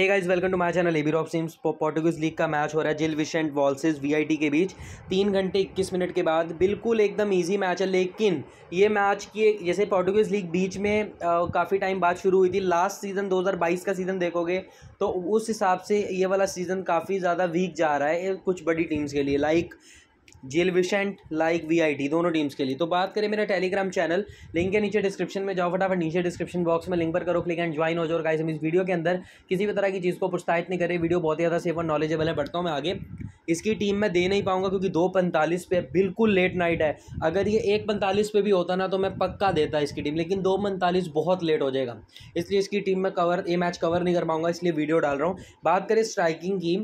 hey guys welcome to my channel एबी रॉप सिम्स पोर्टुगीज लीग का मैच हो रहा है जिल विशेंट वॉल्सेज वीआईटी के बीच तीन घंटे इक्कीस मिनट के बाद बिल्कुल एकदम ईजी मैच है लेकिन ये मैच की जैसे पोर्टुगीज़ लीग बीच में काफ़ी टाइम बाद शुरू हुई थी लास्ट सीज़न 2022 का सीज़न देखोगे तो उस हिसाब से ये वाला सीज़न काफ़ी ज़्यादा वीक जा रहा है कुछ बड़ी टीम्स के लिए like like, Gil Vicente like वीआईटी दोनों टीम्स के लिए तो बात करें मेरा टेलीग्राम चैनल लिंक के नीचे डिस्क्रिप्शन में जाओ फटाफट नीचे डिस्क्रिप्शन बॉक्स में लिंक पर करो क्लिक एंड ज्वाइन हो जाओ गाइस हम इस वीडियो के अंदर किसी भी तरह की चीज़ को प्रोत्साहित नहीं करें वीडियो बहुत ही ज़्यादा सेफ और नॉलेजेबल है बढ़ता हूँ मैं आगे इसकी टीम मैं दे नहीं पाऊंगा क्योंकि दो पैंतालीस पे बिल्कुल लेट नाइट है अगर ये एक पैंतालीस पे भी होता ना तो मैं पक्का देता इसकी टीम लेकिन दो पैंतालीस बहुत लेट हो जाएगा इसलिए इसकी टीम में कवर ये मैच कवर नहीं कर पाऊंगा इसलिए वीडियो डाल रहा हूँ बात करें स्ट्राइकिंग की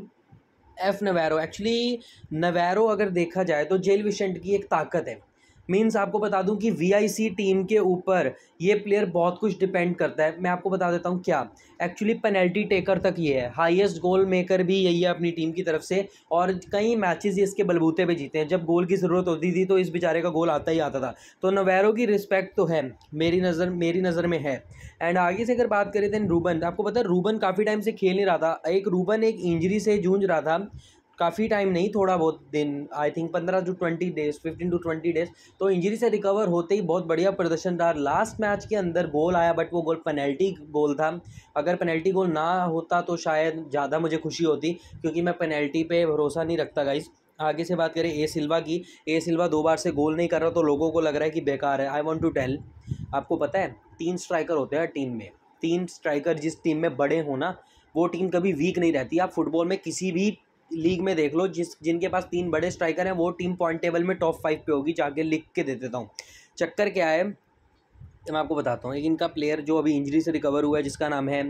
एफ नवैरो एक्चुअली नवैरो अगर देखा जाए तो जेल विशेंट की एक ताकत है मीन्स आपको बता दूं कि वीआईसी टीम के ऊपर ये प्लेयर बहुत कुछ डिपेंड करता है मैं आपको बता देता हूँ क्या एक्चुअली पेनल्टी टेकर तक ये है हाईएस्ट गोल मेकर भी यही है अपनी टीम की तरफ से और कई मैचेस ये इसके बलबूते पे जीते हैं जब गोल की ज़रूरत होती थी तो इस बेचारे का गोल आता ही आता था तो नवैरो की रिस्पेक्ट तो है मेरी नज़र मेरी नज़र में है एंड आगे से अगर बात करें तो रूबन आपको पता है रूबन काफ़ी टाइम से खेल नहीं रहा था एक रूबन एक इंजरी से जूझ रहा था काफ़ी टाइम नहीं थोड़ा बहुत दिन आई थिंक पंद्रह to twenty days fifteen to twenty days तो इंजरी से रिकवर होते ही बहुत बढ़िया प्रदर्शन रहा लास्ट मैच के अंदर गोल आया बट वो गोल पेनल्टी गोल था अगर पेनल्टी गोल ना होता तो शायद ज़्यादा मुझे खुशी होती क्योंकि मैं पेनल्टी पे भरोसा नहीं रखता गाइस आगे से बात करें ए सिल्वा की ए सिल्वा दो बार से गोल नहीं कर रहा तो लोगों को लग रहा है कि बेकार है आई वॉन्ट टू टेल आपको पता है तीन स्ट्राइकर होते हैं टीम में तीन स्ट्राइकर जिस टीम में बड़े हो ना वो टीम कभी वीक नहीं रहती आप फुटबॉल में किसी भी लीग में देख लो जिस जिनके पास तीन बड़े स्ट्राइकर हैं वो टीम पॉइंट टेबल में टॉप फाइव पे होगी जाके लिख के दे देता हूँ चक्कर क्या है मैं आपको बताता हूँ एक इनका प्लेयर जो अभी इंजरी से रिकवर हुआ है जिसका नाम है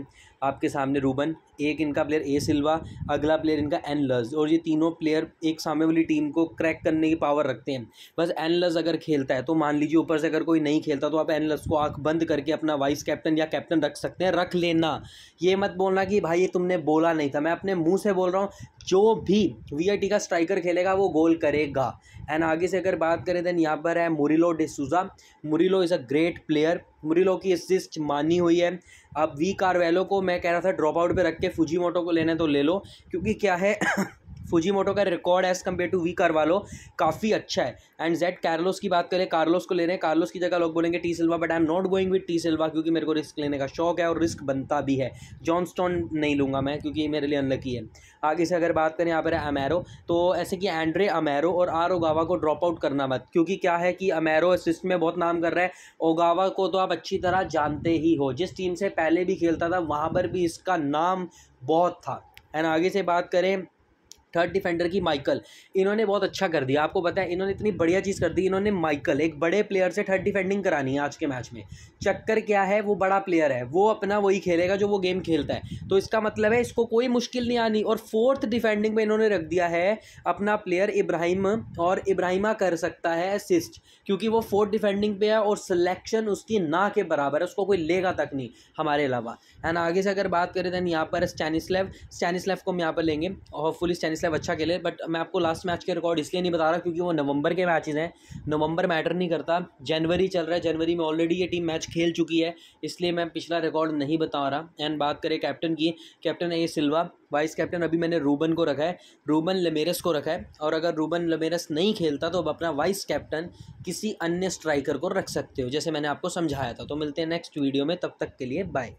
आपके सामने रूबन एक इनका प्लेयर ए सिल्वा अगला प्लेयर इनका एन लज और ये तीनों प्लेयर एक सामने वाली टीम को क्रैक करने की पावर रखते हैं बस एन लज अगर खेलता है तो मान लीजिए ऊपर से अगर कोई नहीं खेलता तो आप एन लज को आँख बंद करके अपना वाइस कैप्टन या कैप्टन रख सकते हैं रख लेना ये मत बोलना कि भाई ये तुमने बोला नहीं था मैं अपने मुँह से बोल रहा हूँ जो भी वी का स्ट्राइकर खेलेगा वो गोल करेगा एंड आगे से अगर बात करें देन यहाँ पर है Murilo de Souza Murilo is a great player Murilo की असिस्ट मानी हुई है अब वी कारवेलो को मैं कह रहा था ड्रॉप आउट पे रख के फुजी मोटो को लेना तो ले लो क्योंकि क्या है मोटो का record as compare to V Carvalho काफ़ी अच्छा है एंड जेड कार्लोस की बात करें कार्लोस को ले रहे हैं कार्लोस की जगह लोग बोलेंगे T Silva but I am not going with T Silva क्योंकि मेरे को रिस्क लेने का शौक है और रिस्क बनता भी है जॉनस्टॉन नहीं लूँगा मैं क्योंकि ये मेरे लिए अनलकी है आगे से अगर बात करें यहाँ पर अमेरो तो ऐसे कि एंड्रे अमेरो और आर ओगावा को ड्रॉप आउट करना मत क्योंकि क्या है कि अमेरो असिस्ट में बहुत नाम कर रहा है ओगावा को तो आप अच्छी तरह जानते ही हो जिस टीम से पहले भी खेलता था वहाँ पर भी इसका नाम बहुत था एंड आगे से बात करें थर्ड डिफेंडर की माइकल इन्होंने बहुत अच्छा कर दिया आपको पता है इन्होंने इतनी बढ़िया चीज़ कर दी इन्होंने माइकल एक बड़े प्लेयर से थर्ड डिफेंडिंग करानी है आज के मैच में चक्कर क्या है वो बड़ा प्लेयर है वो अपना वही खेलेगा जो वो गेम खेलता है तो इसका मतलब है इसको कोई मुश्किल नहीं आनी और फोर्थ डिफेंडिंग में इन्होंने रख दिया है अपना प्लेयर इब्राहिम और इब्राहिमा कर सकता है असिस्ट क्योंकि वो फोर्थ डिफेंडिंग पे है और सिलेक्शन उसकी ना के बराबर है उसको कोई लेगा तक नहीं हमारे अलावा एंड आगे से अगर बात करें दैन यहाँ पर स्टैनिसलेव स्टैनिसलेव को हम यहाँ पर लेंगे होपफुली स्लैब अच्छा खेले बट मैं आपको लास्ट मैच के रिकॉर्ड इसलिए नहीं बता रहा क्योंकि वो नवंबर के मैचेज़ हैं नवंबर मैटर नहीं करता जनवरी चल रहा है जनवरी में ऑलरेडी ये टीम मैच खेल चुकी है इसलिए मैं पिछला रिकॉर्ड नहीं बता रहा एंड बात करें कैप्टन की captain A Silva vice captain अभी मैंने रूबन को रखा है रूबन लेमेरस को रखा है और अगर रूबन लेमेरस नहीं खेलता तो अब अपना वाइस कैप्टन किसी अन्य स्ट्राइकर को रख सकते हो जैसे मैंने आपको समझाया था तो मिलते हैं नेक्स्ट वीडियो में तब तक के लिए बाय